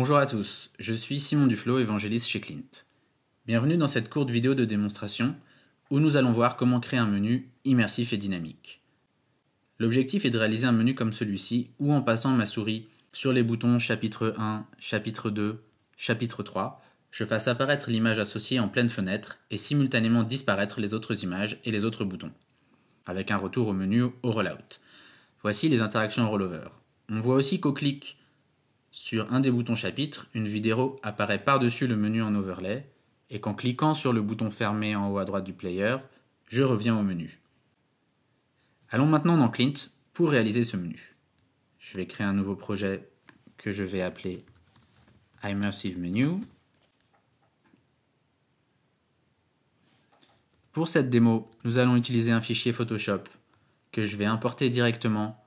Bonjour à tous, je suis Simon Duflo, évangéliste chez Clint. Bienvenue dans cette courte vidéo de démonstration où nous allons voir comment créer un menu immersif et dynamique. L'objectif est de réaliser un menu comme celui-ci où en passant ma souris sur les boutons chapitre 1, chapitre 2, chapitre 3, je fasse apparaître l'image associée en pleine fenêtre et simultanément disparaître les autres images et les autres boutons, avec un retour au menu au rollout. Voici les interactions rollover. On voit aussi qu'au clic sur un des boutons chapitre, une vidéo apparaît par-dessus le menu en overlay et qu'en cliquant sur le bouton fermé en haut à droite du player, je reviens au menu. Allons maintenant dans Clint pour réaliser ce menu. Je vais créer un nouveau projet que je vais appeler Immersive Menu. Pour cette démo, nous allons utiliser un fichier Photoshop que je vais importer directement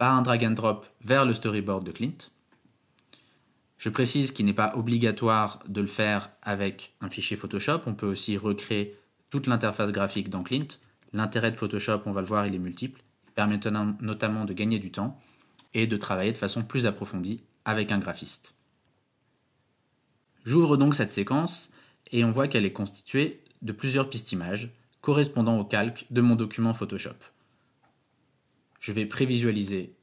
par un drag and drop vers le storyboard de Clint. Je précise qu'il n'est pas obligatoire de le faire avec un fichier Photoshop. On peut aussi recréer toute l'interface graphique dans Clint. L'intérêt de Photoshop, on va le voir, il est multiple, permettant notamment de gagner du temps et de travailler de façon plus approfondie avec un graphiste. J'ouvre donc cette séquence et on voit qu'elle est constituée de plusieurs pistes images correspondant au calque de mon document Photoshop. Je vais prévisualiser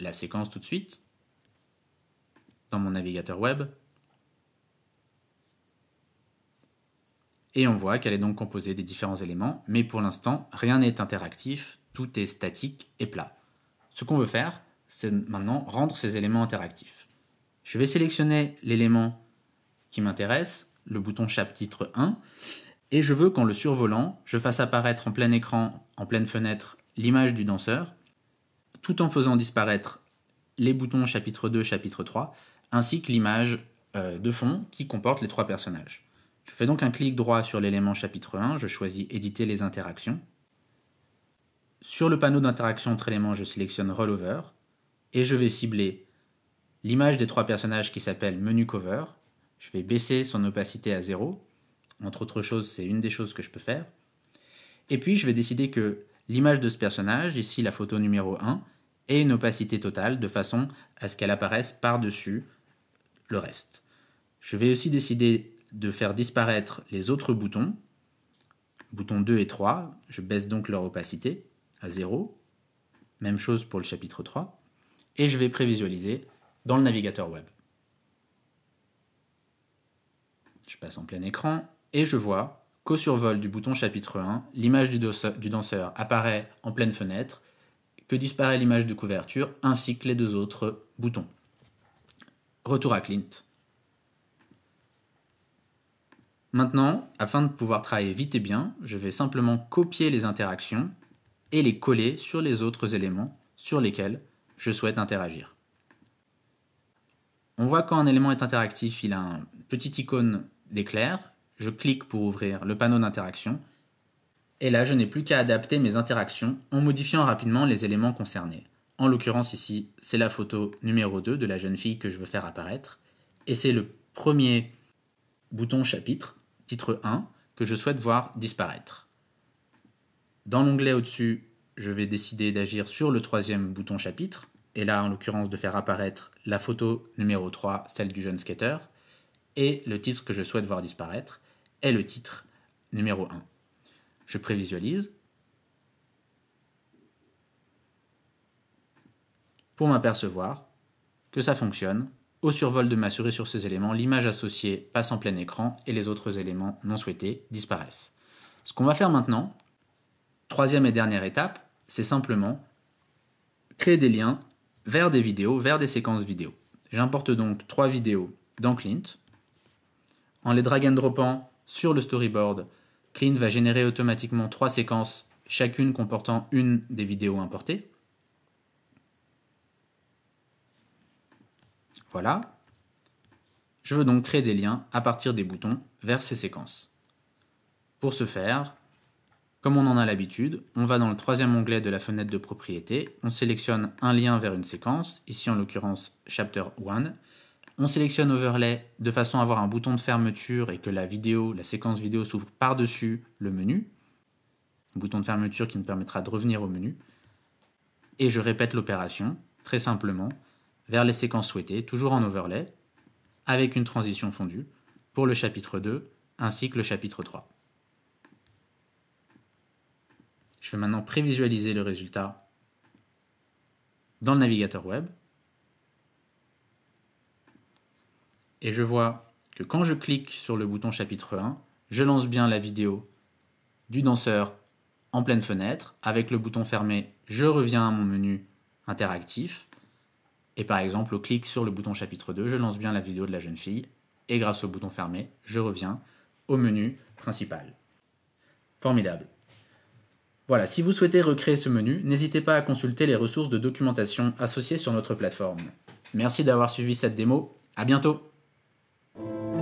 la séquence tout de suite dans mon navigateur web. Et on voit qu'elle est donc composée des différents éléments, mais pour l'instant, rien n'est interactif, tout est statique et plat. Ce qu'on veut faire, c'est maintenant rendre ces éléments interactifs. Je vais sélectionner l'élément qui m'intéresse, le bouton chapitre 1, et je veux qu'en le survolant, je fasse apparaître en plein écran, en pleine fenêtre, l'image du danseur, tout en faisant disparaître les boutons chapitre 2, chapitre 3, ainsi que l'image euh, de fond qui comporte les trois personnages. Je fais donc un clic droit sur l'élément chapitre 1, je choisis Éditer les interactions. Sur le panneau d'interaction entre éléments, je sélectionne Rollover, et je vais cibler l'image des trois personnages qui s'appelle Menu Cover. Je vais baisser son opacité à 0. Entre autres choses, c'est une des choses que je peux faire. Et puis, je vais décider que l'image de ce personnage, ici la photo numéro 1, et une opacité totale de façon à ce qu'elle apparaisse par-dessus le reste. Je vais aussi décider de faire disparaître les autres boutons, boutons 2 et 3, je baisse donc leur opacité à 0, même chose pour le chapitre 3, et je vais prévisualiser dans le navigateur web. Je passe en plein écran et je vois qu'au survol du bouton chapitre 1, l'image du, danseur apparaît en pleine fenêtre que disparaît l'image de couverture ainsi que les deux autres boutons. Retour à Clint. Maintenant, afin de pouvoir travailler vite et bien, je vais simplement copier les interactions et les coller sur les autres éléments sur lesquels je souhaite interagir. On voit quand un élément est interactif, il a une petite icône d'éclair. Je clique pour ouvrir le panneau d'interaction et là, je n'ai plus qu'à adapter mes interactions en modifiant rapidement les éléments concernés. En l'occurrence ici, c'est la photo numéro 2 de la jeune fille que je veux faire apparaître. Et c'est le premier bouton chapitre, titre 1, que je souhaite voir disparaître. Dans l'onglet au-dessus, je vais décider d'agir sur le troisième bouton chapitre, et là en l'occurrence de faire apparaître la photo numéro 3, celle du jeune skater, et le titre que je souhaite voir disparaître, est le titre numéro 1. Je prévisualise. Pour m'apercevoir que ça fonctionne, au survol de m'assurer sur ces éléments, l'image associée passe en plein écran et les autres éléments non souhaités disparaissent. Ce qu'on va faire maintenant, troisième et dernière étape, c'est simplement créer des liens vers des vidéos, vers des séquences vidéo. J'importe donc trois vidéos dans Clint. En les drag and droppant sur le storyboard, Clean va générer automatiquement trois séquences, chacune comportant une des vidéos importées. Voilà. Je veux donc créer des liens à partir des boutons vers ces séquences. Pour ce faire, comme on en a l'habitude, on va dans le troisième onglet de la fenêtre de propriété, on sélectionne un lien vers une séquence, ici en l'occurrence chapter 1, on sélectionne Overlay de façon à avoir un bouton de fermeture et que la vidéo, la séquence vidéo s'ouvre par-dessus le menu. Un bouton de fermeture qui nous permettra de revenir au menu. Et je répète l'opération, très simplement, vers les séquences souhaitées, toujours en Overlay, avec une transition fondue pour le chapitre 2 ainsi que le chapitre 3. Je vais maintenant prévisualiser le résultat dans le navigateur web et je vois que quand je clique sur le bouton chapitre 1, je lance bien la vidéo du danseur en pleine fenêtre. Avec le bouton fermé, je reviens à mon menu interactif. Et par exemple, au clic sur le bouton chapitre 2, je lance bien la vidéo de la jeune fille. Et grâce au bouton fermé, je reviens au menu principal. Formidable. Voilà, si vous souhaitez recréer ce menu, n'hésitez pas à consulter les ressources de documentation associées sur notre plateforme. Merci d'avoir suivi cette démo. À bientôt Thank you.